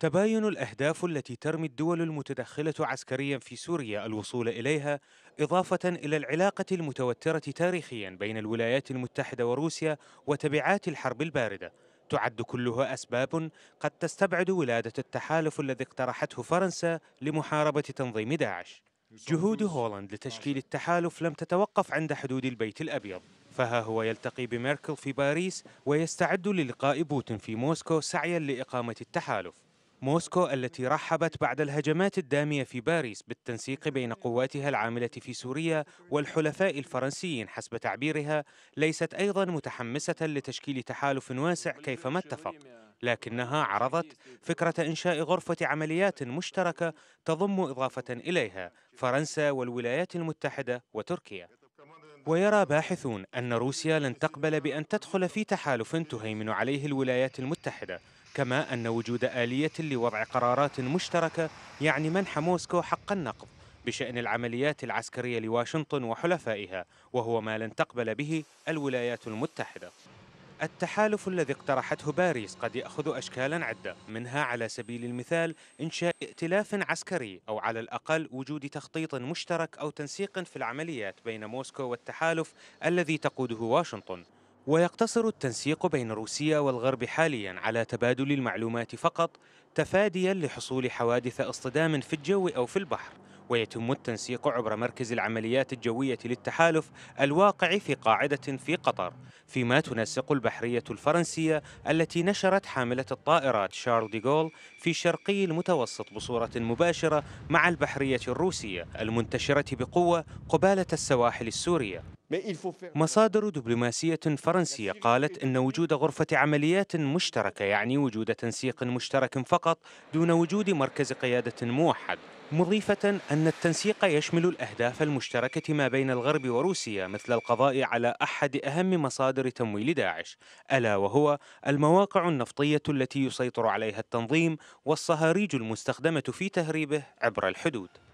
تباين الأهداف التي ترمي الدول المتدخلة عسكريا في سوريا الوصول إليها إضافة إلى العلاقة المتوترة تاريخيا بين الولايات المتحدة وروسيا وتبعات الحرب الباردة تعد كلها أسباب قد تستبعد ولادة التحالف الذي اقترحته فرنسا لمحاربة تنظيم داعش جهود هولند لتشكيل التحالف لم تتوقف عند حدود البيت الأبيض فها هو يلتقي بميركل في باريس ويستعد للقاء بوتين في موسكو سعيا لإقامة التحالف موسكو التي رحبت بعد الهجمات الدامية في باريس بالتنسيق بين قواتها العاملة في سوريا والحلفاء الفرنسيين حسب تعبيرها ليست أيضا متحمسة لتشكيل تحالف واسع كيفما اتفق لكنها عرضت فكرة إنشاء غرفة عمليات مشتركة تضم إضافة إليها فرنسا والولايات المتحدة وتركيا ويرى باحثون أن روسيا لن تقبل بأن تدخل في تحالف تهيمن عليه الولايات المتحدة كما أن وجود آلية لوضع قرارات مشتركة يعني منح موسكو حق النقض بشأن العمليات العسكرية لواشنطن وحلفائها وهو ما لن تقبل به الولايات المتحدة التحالف الذي اقترحته باريس قد ياخذ اشكالا عده منها على سبيل المثال انشاء ائتلاف عسكري او على الاقل وجود تخطيط مشترك او تنسيق في العمليات بين موسكو والتحالف الذي تقوده واشنطن ويقتصر التنسيق بين روسيا والغرب حاليا على تبادل المعلومات فقط تفاديا لحصول حوادث اصطدام في الجو أو في البحر ويتم التنسيق عبر مركز العمليات الجوية للتحالف الواقع في قاعدة في قطر فيما تنسق البحرية الفرنسية التي نشرت حاملة الطائرات شارل ديغول في شرقي المتوسط بصورة مباشرة مع البحرية الروسية المنتشرة بقوة قبالة السواحل السورية مصادر دبلوماسية فرنسية قالت أن وجود غرفة عمليات مشتركة يعني وجود تنسيق مشترك فقط دون وجود مركز قيادة موحد مضيفة أن التنسيق يشمل الأهداف المشتركة ما بين الغرب وروسيا مثل القضاء على أحد أهم مصادر تمويل داعش ألا وهو المواقع النفطية التي يسيطر عليها التنظيم والصهاريج المستخدمة في تهريبه عبر الحدود